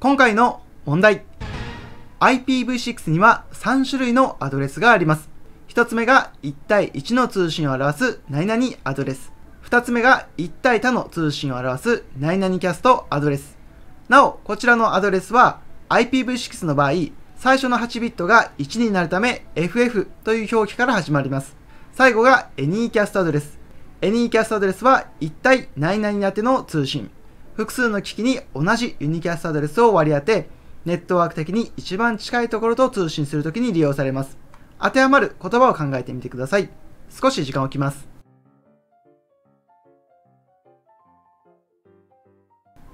今回の問題。IPv6 には3種類のアドレスがあります。1つ目が1対1の通信を表す何々アドレス。2つ目が1対他の通信を表す何々キャストアドレス。なお、こちらのアドレスは IPv6 の場合、最初の8ビットが1になるため FF という表記から始まります。最後が AnyCast アドレス。AnyCast アドレスは1対何々宛ての通信。複数の機器に同じユニキャストアドレスを割り当て、ネットワーク的に一番近いところと通信するときに利用されます。当てはまる言葉を考えてみてください。少し時間を置きます。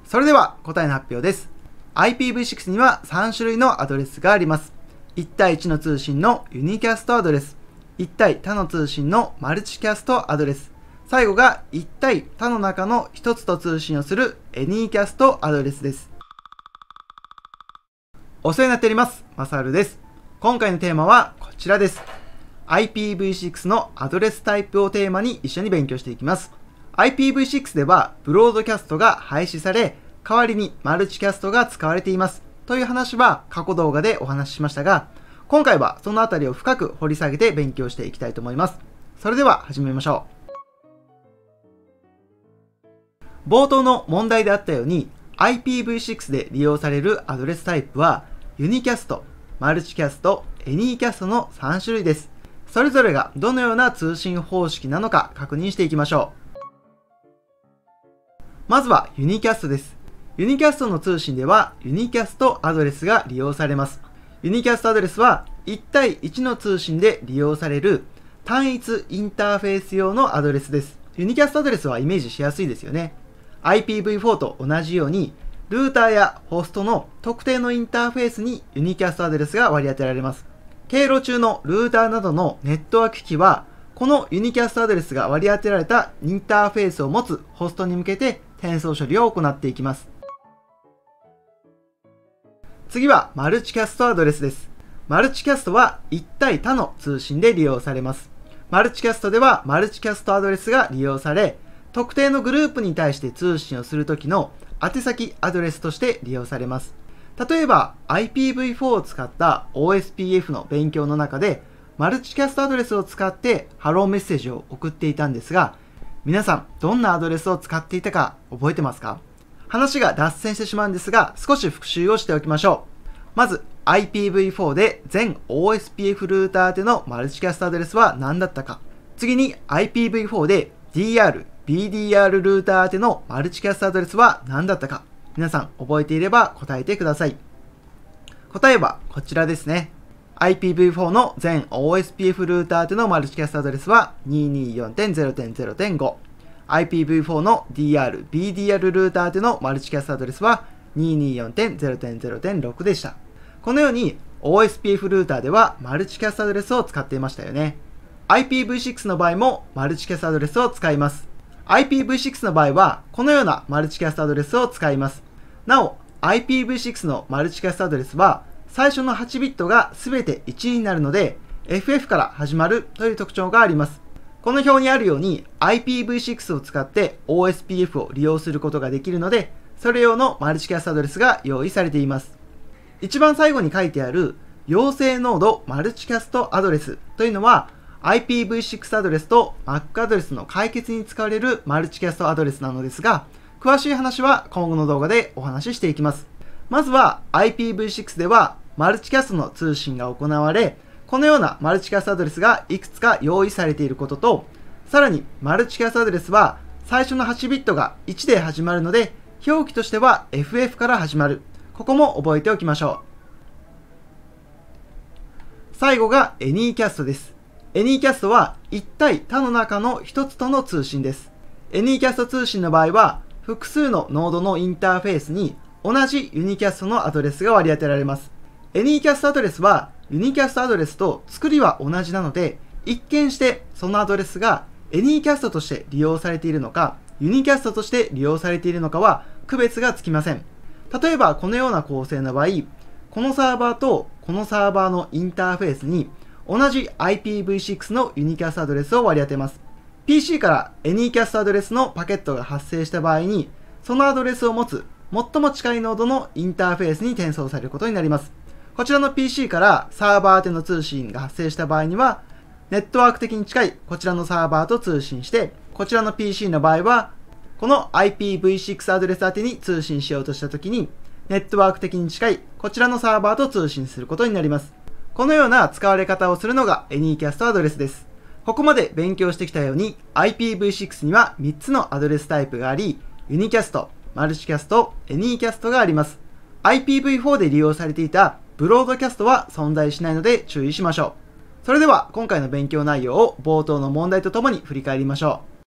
それでは答えの発表です。IPv6 には3種類のアドレスがあります。1対1の通信のユニキャストアドレス、1対他の通信のマルチキャストアドレス、最後が1対他の中の1つと通信をする Anycast アドレスです。お世話になっております。まさるです。今回のテーマはこちらです。IPv6 のアドレスタイプをテーマに一緒に勉強していきます。IPv6 ではブロードキャストが廃止され、代わりにマルチキャストが使われています。という話は過去動画でお話ししましたが、今回はそのあたりを深く掘り下げて勉強していきたいと思います。それでは始めましょう。冒頭の問題であったように IPv6 で利用されるアドレスタイプはユニキャスト、マルチキャスト、エニーキャストの3種類です。それぞれがどのような通信方式なのか確認していきましょう。まずはユニキャストです。ユニキャストの通信ではユニキャストアドレスが利用されます。ユニキャストアドレスは1対1の通信で利用される単一インターフェース用のアドレスです。ユニキャストアドレスはイメージしやすいですよね。IPv4 と同じように、ルーターやホストの特定のインターフェースにユニキャストアドレスが割り当てられます。経路中のルーターなどのネットワーク機器は、このユニキャストアドレスが割り当てられたインターフェースを持つホストに向けて転送処理を行っていきます。次はマルチキャストアドレスです。マルチキャストは一対他の通信で利用されます。マルチキャストではマルチキャストアドレスが利用され、特定のグループに対して通信をするときの宛先アドレスとして利用されます。例えば IPv4 を使った OSPF の勉強の中でマルチキャストアドレスを使ってハローメッセージを送っていたんですが皆さんどんなアドレスを使っていたか覚えてますか話が脱線してしまうんですが少し復習をしておきましょうまず IPv4 で全 OSPF ルーターでのマルチキャストアドレスは何だったか次に IPv4 で DR BDR ルーター宛てのマルチキャストアドレスは何だったか皆さん覚えていれば答えてください。答えはこちらですね。IPv4 の全 OSPF ルーターでのマルチキャストアドレスは224.0.0.5。IPv4 の DR、BDR ルーターでのマルチキャストアドレスは224.0.0.6でした。このように OSPF ルーターではマルチキャストアドレスを使っていましたよね。IPv6 の場合もマルチキャストアドレスを使います。IPv6 の場合は、このようなマルチキャストアドレスを使います。なお、IPv6 のマルチキャストアドレスは、最初の8ビットが全て1になるので、FF から始まるという特徴があります。この表にあるように IPv6 を使って OSPF を利用することができるので、それ用のマルチキャストアドレスが用意されています。一番最後に書いてある、陽性ノードマルチキャストアドレスというのは、IPv6 アドレスと Mac アドレスの解決に使われるマルチキャストアドレスなのですが、詳しい話は今後の動画でお話ししていきます。まずは IPv6 ではマルチキャストの通信が行われ、このようなマルチキャストアドレスがいくつか用意されていることと、さらにマルチキャストアドレスは最初の8ビットが1で始まるので、表記としては FF から始まる。ここも覚えておきましょう。最後が AnyCast です。エニーキャストは一対他の中の一つとの通信です。エニーキャスト通信の場合は、複数のノードのインターフェースに同じユニキャストのアドレスが割り当てられます。エニーキャストアドレスはユニキャストアドレスと作りは同じなので、一見してそのアドレスがエニーキャストとして利用されているのか、ユニキャストとして利用されているのかは区別がつきません。例えばこのような構成の場合、このサーバーとこのサーバーのインターフェースに同じ IPv6 のユニキャストアドレスを割り当てます。PC から Anycast アドレスのパケットが発生した場合に、そのアドレスを持つ最も近いノードのインターフェースに転送されることになります。こちらの PC からサーバー宛の通信が発生した場合には、ネットワーク的に近いこちらのサーバーと通信して、こちらの PC の場合は、この IPv6 アドレス宛に通信しようとしたときに、ネットワーク的に近いこちらのサーバーと通信することになります。このような使われ方をするのが Anycast アドレスです。ここまで勉強してきたように IPv6 には3つのアドレスタイプがあり、Unicast、マルチキャスト、Anycast があります。IPv4 で利用されていたブロードキャストは存在しないので注意しましょう。それでは今回の勉強内容を冒頭の問題とともに振り返りましょう。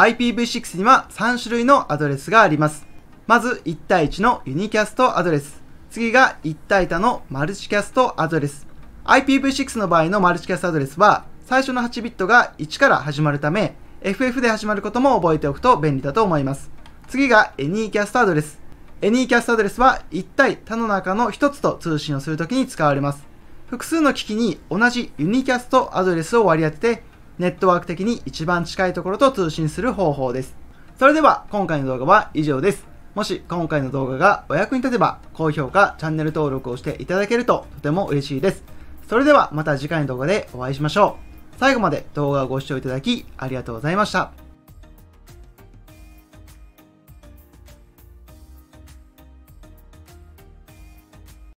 IPv6 には3種類のアドレスがあります。まず1対1のユニキャストアドレス。次が1対多のマルチキャストアドレス。IPv6 の場合のマルチキャストアドレスは、最初の8ビットが1から始まるため、FF で始まることも覚えておくと便利だと思います。次が AnyCast アドレス。AnyCast アドレスは1対他の中の1つと通信をするときに使われます。複数の機器に同じユニキャストアドレスを割り当てて、ネットワーク的に一番近いところと通信する方法です。それでは今回の動画は以上です。もし今回の動画がお役に立てば、高評価、チャンネル登録をしていただけるととても嬉しいです。それではまた次回の動画でお会いしましょう。最後まで動画をご視聴いただきありがとうございました。